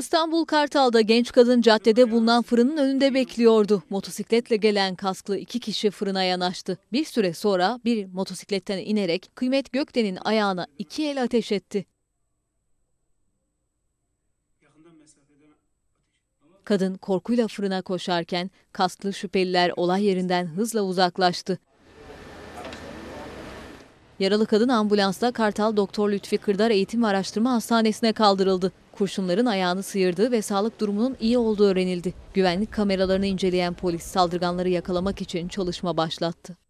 İstanbul Kartal'da genç kadın caddede bulunan fırının önünde bekliyordu. Motosikletle gelen kasklı iki kişi fırına yanaştı. Bir süre sonra bir motosikletten inerek Kıymet Gökden'in ayağına iki el ateş etti. Kadın korkuyla fırına koşarken kasklı şüpheliler olay yerinden hızla uzaklaştı. Yaralı kadın ambulansla Kartal Doktor Lütfi Kırdar Eğitim ve Araştırma Hastanesi'ne kaldırıldı. Kurşunların ayağını sıyırdığı ve sağlık durumunun iyi olduğu öğrenildi. Güvenlik kameralarını inceleyen polis saldırganları yakalamak için çalışma başlattı.